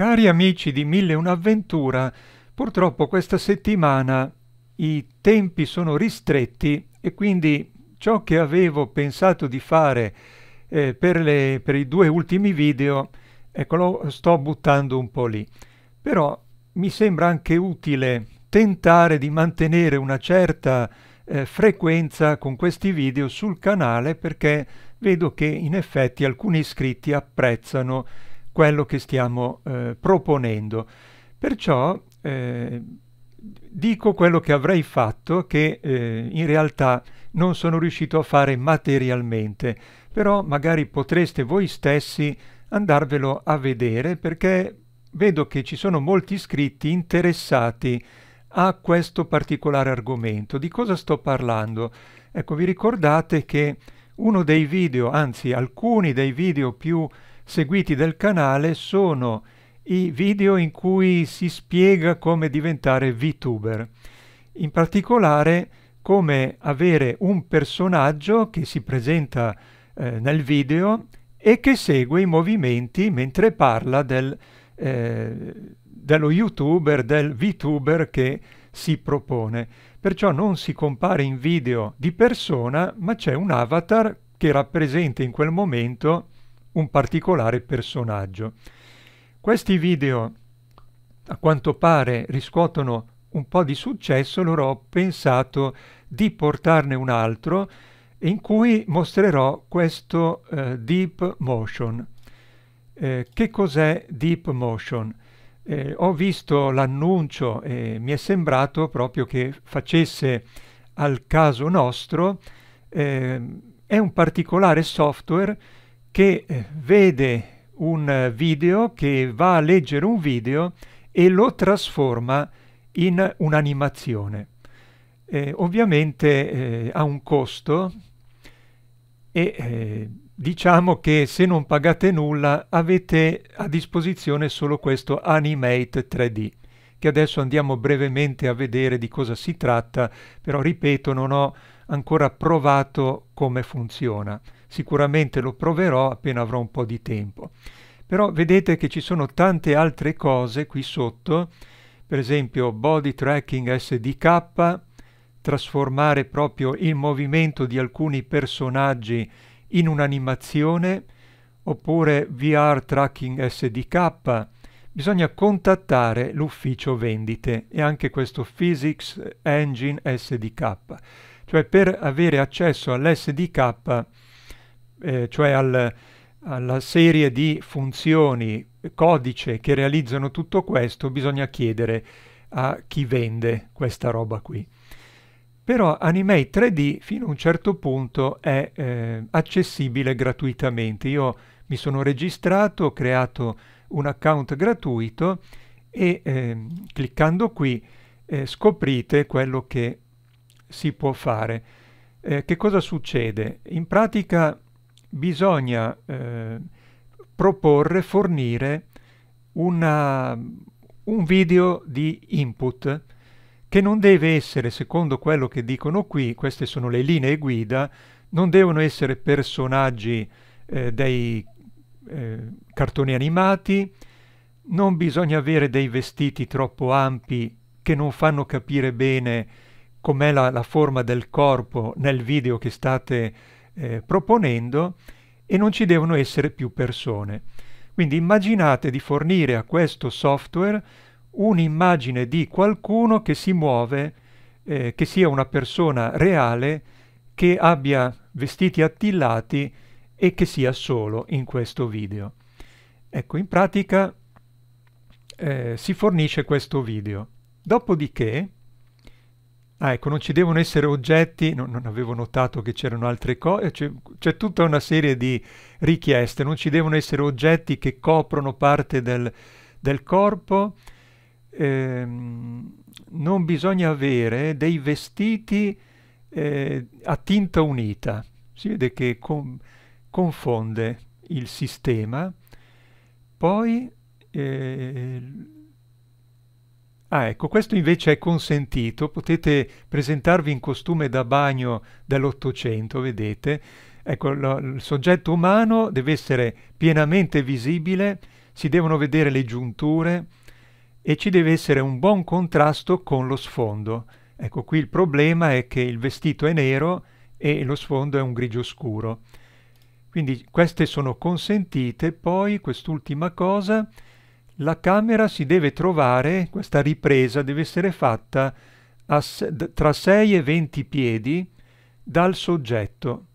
Cari amici di Mille Un'avventura, purtroppo questa settimana i tempi sono ristretti e quindi ciò che avevo pensato di fare eh, per, le, per i due ultimi video, eccolo, sto buttando un po' lì. Però mi sembra anche utile tentare di mantenere una certa eh, frequenza con questi video sul canale perché vedo che in effetti alcuni iscritti apprezzano quello che stiamo eh, proponendo. Perciò eh, dico quello che avrei fatto che eh, in realtà non sono riuscito a fare materialmente, però magari potreste voi stessi andarvelo a vedere perché vedo che ci sono molti iscritti interessati a questo particolare argomento. Di cosa sto parlando? Ecco, vi ricordate che uno dei video, anzi alcuni dei video più seguiti del canale sono i video in cui si spiega come diventare VTuber. In particolare come avere un personaggio che si presenta eh, nel video e che segue i movimenti mentre parla del, eh, dello youtuber, del VTuber che si propone. Perciò non si compare in video di persona, ma c'è un avatar che rappresenta in quel momento un particolare personaggio. Questi video, a quanto pare, riscuotono un po' di successo, allora ho pensato di portarne un altro in cui mostrerò questo eh, Deep Motion. Eh, che cos'è Deep Motion? Eh, ho visto l'annuncio e mi è sembrato proprio che facesse al caso nostro, ehm, è un particolare software che eh, vede un video, che va a leggere un video e lo trasforma in un'animazione. Eh, ovviamente eh, ha un costo e eh, diciamo che se non pagate nulla avete a disposizione solo questo Animate 3D che adesso andiamo brevemente a vedere di cosa si tratta, però ripeto non ho ancora provato come funziona sicuramente lo proverò appena avrò un po' di tempo. Però vedete che ci sono tante altre cose qui sotto, per esempio body tracking SDK, trasformare proprio il movimento di alcuni personaggi in un'animazione, oppure VR tracking SDK, bisogna contattare l'ufficio vendite e anche questo Physics Engine SDK. Cioè per avere accesso all'SDK eh, cioè al, alla serie di funzioni, codice che realizzano tutto questo, bisogna chiedere a chi vende questa roba qui. Però Animate 3D fino a un certo punto è eh, accessibile gratuitamente. Io mi sono registrato, ho creato un account gratuito e eh, cliccando qui eh, scoprite quello che si può fare. Eh, che cosa succede? In pratica bisogna eh, proporre, fornire una, un video di input che non deve essere, secondo quello che dicono qui, queste sono le linee guida, non devono essere personaggi eh, dei eh, cartoni animati, non bisogna avere dei vestiti troppo ampi che non fanno capire bene com'è la, la, forma del corpo nel video che state eh, proponendo e non ci devono essere più persone. Quindi immaginate di fornire a questo software un'immagine di qualcuno che si muove, eh, che sia una persona reale, che abbia vestiti attillati e che sia solo in questo video. Ecco, in pratica eh, si fornisce questo video. Dopodiché Ah, ecco, non ci devono essere oggetti, no, non avevo notato che c'erano altre cose, eh, c'è, tutta una serie di richieste, non ci devono essere oggetti che coprono parte del, del corpo, eh, non bisogna avere dei vestiti eh, a tinta unita, si vede che con, confonde il sistema, poi eh, Ah, ecco, questo invece è consentito, potete presentarvi in costume da bagno dell'Ottocento, vedete. Ecco, lo, il soggetto umano deve essere pienamente visibile, si devono vedere le giunture e ci deve essere un buon contrasto con lo sfondo. Ecco, qui il problema è che il vestito è nero e lo sfondo è un grigio scuro. Quindi queste sono consentite, poi quest'ultima cosa la camera si deve trovare, questa ripresa deve essere fatta a, tra 6 e 20 piedi dal soggetto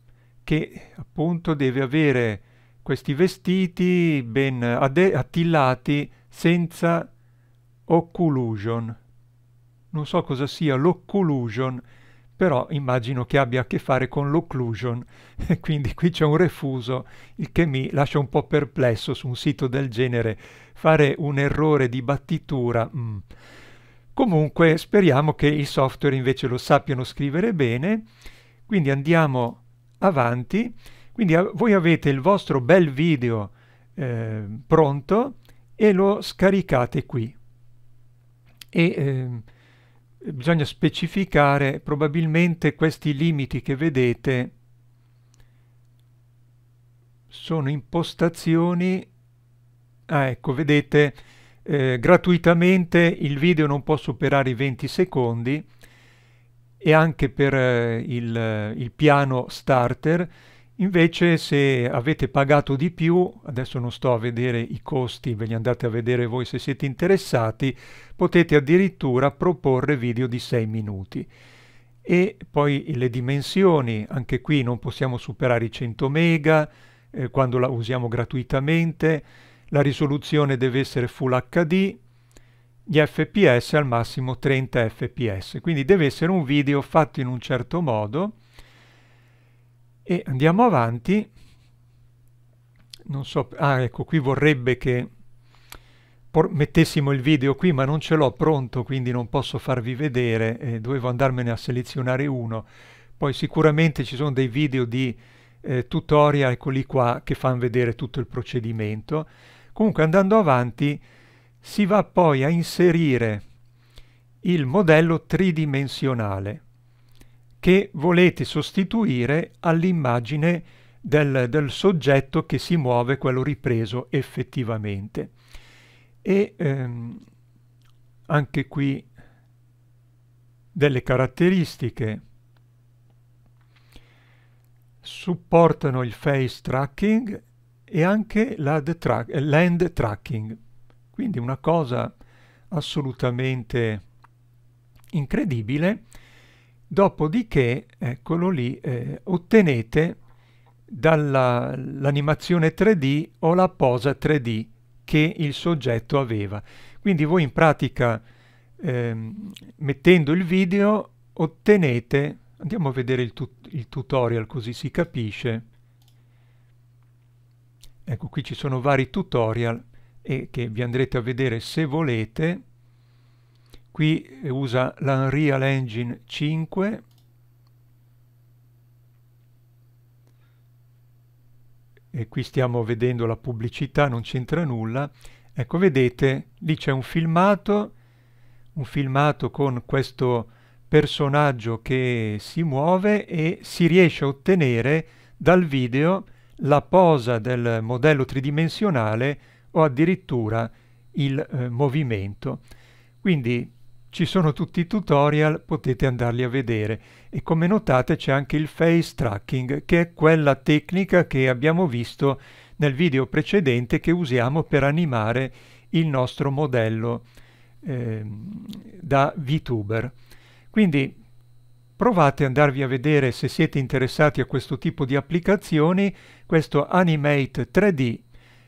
che appunto deve avere questi vestiti ben attillati senza occlusion. Non so cosa sia l'occlusion, però immagino che abbia a che fare con l'occlusion, e quindi qui c'è un refuso, il che mi lascia un po' perplesso su un sito del genere, fare un errore di battitura. Mm. Comunque speriamo che i software invece lo sappiano scrivere bene, quindi andiamo avanti, quindi voi avete il vostro bel video eh, pronto e lo scaricate qui. E, eh, bisogna specificare probabilmente questi limiti che vedete sono impostazioni ah, ecco vedete eh, gratuitamente il video non può superare i 20 secondi e anche per eh, il, il piano starter Invece se avete pagato di più, adesso non sto a vedere i costi, ve li andate a vedere voi se siete interessati, potete addirittura proporre video di 6 minuti. E poi le dimensioni, anche qui non possiamo superare i 100 mega eh, quando la usiamo gratuitamente, la risoluzione deve essere Full HD, gli fps al massimo 30 fps, quindi deve essere un video fatto in un certo modo e andiamo avanti non so ah ecco qui vorrebbe che mettessimo il video qui ma non ce l'ho pronto quindi non posso farvi vedere eh, dovevo andarmene a selezionare uno poi sicuramente ci sono dei video di eh, tutorial eccoli qua che fanno vedere tutto il procedimento comunque andando avanti si va poi a inserire il modello tridimensionale che volete sostituire all'immagine del, del, soggetto che si muove, quello ripreso effettivamente. E ehm, anche qui delle caratteristiche supportano il face tracking e anche tra tracking. Quindi una cosa assolutamente incredibile Dopodiché, eccolo lì, eh, ottenete dall'animazione 3D o la posa 3D che il soggetto aveva. Quindi voi in pratica, ehm, mettendo il video, ottenete... Andiamo a vedere il, tut il tutorial così si capisce. Ecco, qui ci sono vari tutorial e che vi andrete a vedere se volete qui usa l'Unreal Engine 5 e qui stiamo vedendo la pubblicità, non c'entra nulla. Ecco, vedete, lì c'è un filmato, un filmato con questo personaggio che si muove e si riesce a ottenere dal video la posa del modello tridimensionale o addirittura il eh, movimento. Quindi ci sono tutti i tutorial, potete andarli a vedere. E come notate c'è anche il face tracking, che è quella tecnica che abbiamo visto nel video precedente che usiamo per animare il nostro modello eh, da VTuber. Quindi provate ad andarvi a vedere se siete interessati a questo tipo di applicazioni, questo Animate 3D.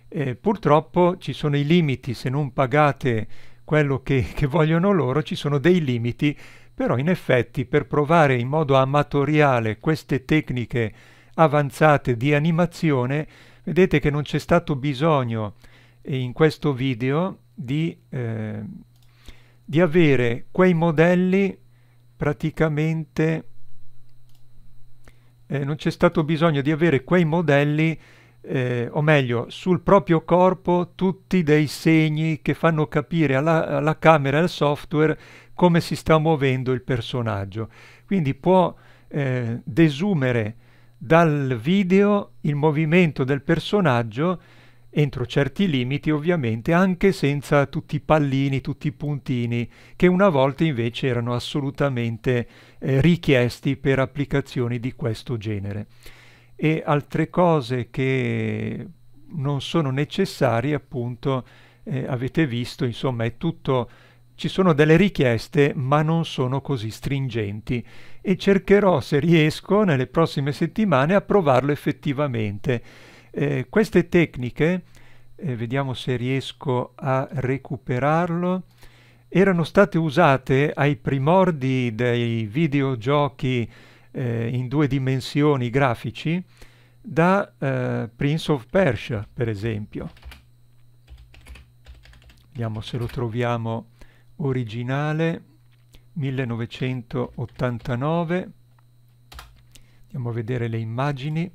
Eh, purtroppo ci sono i limiti se non pagate quello che, che vogliono loro, ci sono dei limiti, però in effetti per provare in modo amatoriale queste tecniche avanzate di animazione, vedete che non c'è stato bisogno in questo video di, eh, di avere quei modelli praticamente eh, non c'è stato bisogno di avere quei modelli eh, o meglio, sul proprio corpo tutti dei segni che fanno capire alla, alla camera e al software come si sta muovendo il personaggio. Quindi può eh, desumere dal video il movimento del personaggio entro certi limiti ovviamente, anche senza tutti i pallini, tutti i puntini, che una volta invece erano assolutamente eh, richiesti per applicazioni di questo genere e altre cose che non sono necessarie appunto eh, avete visto insomma è tutto ci sono delle richieste ma non sono così stringenti e cercherò se riesco nelle prossime settimane a provarlo effettivamente eh, queste tecniche eh, vediamo se riesco a recuperarlo erano state usate ai primordi dei videogiochi eh, in due dimensioni grafici da eh, Prince of Persia, per esempio. Vediamo se lo troviamo originale, 1989. Andiamo a vedere le immagini.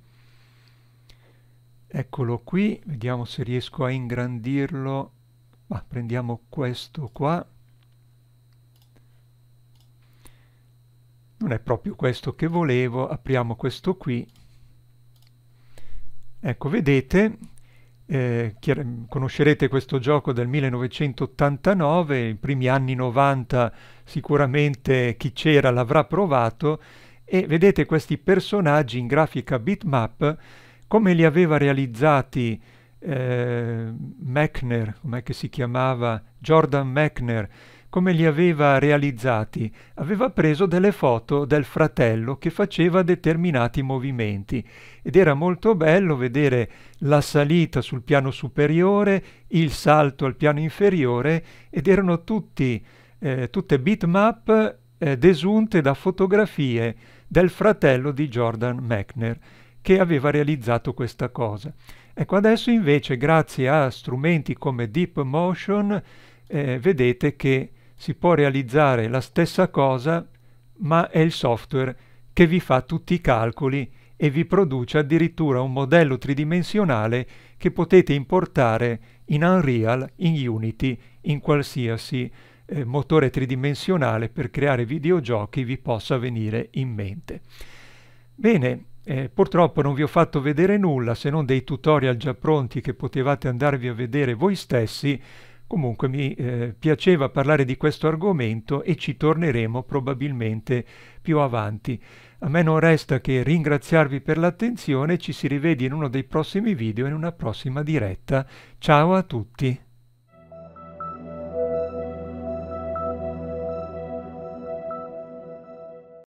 Eccolo qui, vediamo se riesco a ingrandirlo. Ah, prendiamo questo qua non è proprio questo che volevo, apriamo questo qui. Ecco, vedete, eh, conoscerete questo gioco del 1989, i primi anni 90 sicuramente chi c'era l'avrà provato, e vedete questi personaggi in grafica bitmap, come li aveva realizzati eh, Mechner, come si chiamava, Jordan Mechner, come li aveva realizzati, aveva preso delle foto del fratello che faceva determinati movimenti ed era molto bello vedere la salita sul piano superiore, il salto al piano inferiore ed erano tutti, eh, tutte bitmap eh, desunte da fotografie del fratello di Jordan Mechner che aveva realizzato questa cosa. Ecco, adesso invece grazie a strumenti come Deep Motion eh, vedete che si può realizzare la stessa cosa, ma è il software che vi fa tutti i calcoli e vi produce addirittura un modello tridimensionale che potete importare in Unreal, in Unity, in qualsiasi eh, motore tridimensionale per creare videogiochi vi possa venire in mente. Bene, eh, purtroppo non vi ho fatto vedere nulla se non dei tutorial già pronti che potevate andarvi a vedere voi stessi Comunque mi eh, piaceva parlare di questo argomento e ci torneremo probabilmente più avanti. A me non resta che ringraziarvi per l'attenzione, ci si rivede in uno dei prossimi video e in una prossima diretta. Ciao a tutti!